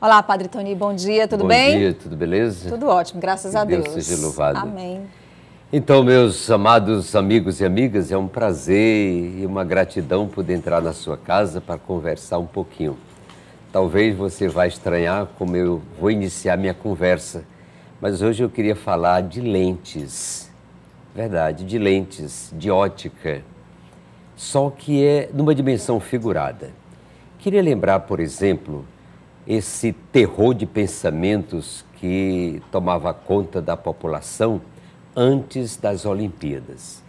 Olá, Padre Tony, bom dia, tudo bom bem? Bom dia, tudo beleza? Tudo ótimo, graças que a Deus. Deus seja louvado. Amém. Então, meus amados amigos e amigas, é um prazer e uma gratidão poder entrar na sua casa para conversar um pouquinho. Talvez você vá estranhar como eu vou iniciar minha conversa, mas hoje eu queria falar de lentes. Verdade, de lentes, de ótica só que é numa dimensão figurada. Queria lembrar, por exemplo, esse terror de pensamentos que tomava conta da população antes das Olimpíadas.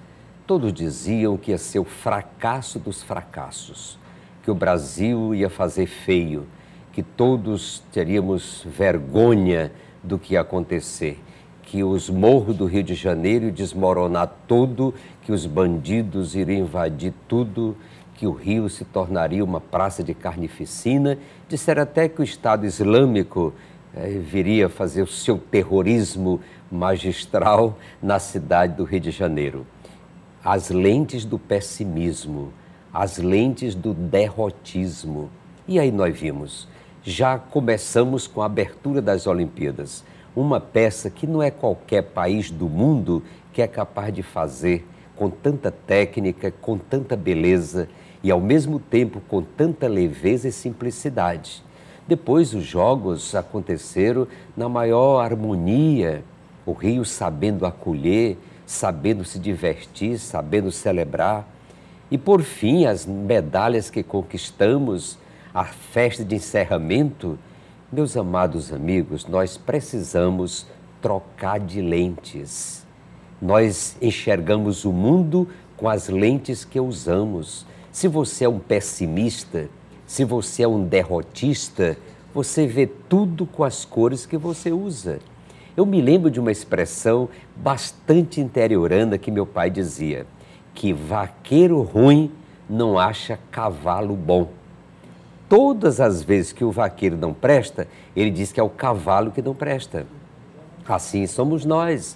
Todos diziam que ia ser o fracasso dos fracassos, que o Brasil ia fazer feio, que todos teríamos vergonha do que ia acontecer que os morros do Rio de Janeiro iam desmoronar tudo, que os bandidos iriam invadir tudo, que o Rio se tornaria uma praça de carnificina. Disseram até que o Estado Islâmico eh, viria fazer o seu terrorismo magistral na cidade do Rio de Janeiro. As lentes do pessimismo, as lentes do derrotismo. E aí nós vimos, já começamos com a abertura das Olimpíadas uma peça que não é qualquer país do mundo que é capaz de fazer com tanta técnica, com tanta beleza e, ao mesmo tempo, com tanta leveza e simplicidade. Depois, os jogos aconteceram na maior harmonia, o Rio sabendo acolher, sabendo se divertir, sabendo celebrar. E, por fim, as medalhas que conquistamos, a festa de encerramento meus amados amigos, nós precisamos trocar de lentes. Nós enxergamos o mundo com as lentes que usamos. Se você é um pessimista, se você é um derrotista, você vê tudo com as cores que você usa. Eu me lembro de uma expressão bastante interiorana que meu pai dizia: que vaqueiro ruim não acha cavalo bom todas as vezes que o vaqueiro não presta, ele diz que é o cavalo que não presta. Assim somos nós.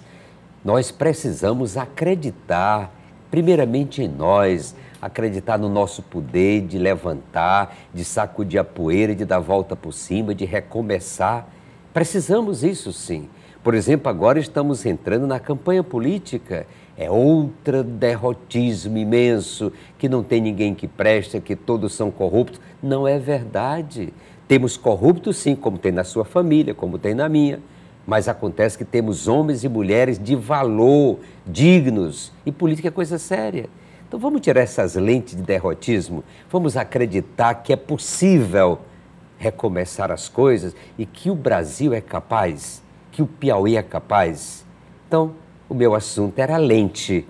Nós precisamos acreditar, primeiramente em nós, acreditar no nosso poder de levantar, de sacudir a poeira, de dar volta por cima, de recomeçar. Precisamos isso sim. Por exemplo, agora estamos entrando na campanha política. É outro derrotismo imenso, que não tem ninguém que presta, que todos são corruptos. Não é verdade. Temos corruptos, sim, como tem na sua família, como tem na minha. Mas acontece que temos homens e mulheres de valor, dignos. E política é coisa séria. Então vamos tirar essas lentes de derrotismo, vamos acreditar que é possível recomeçar as coisas e que o Brasil é capaz que o Piauí é capaz. Então, o meu assunto era lente.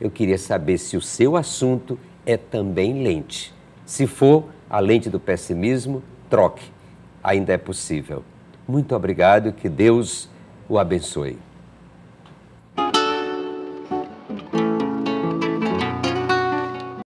Eu queria saber se o seu assunto é também lente. Se for a lente do pessimismo, troque. Ainda é possível. Muito obrigado, e que Deus o abençoe.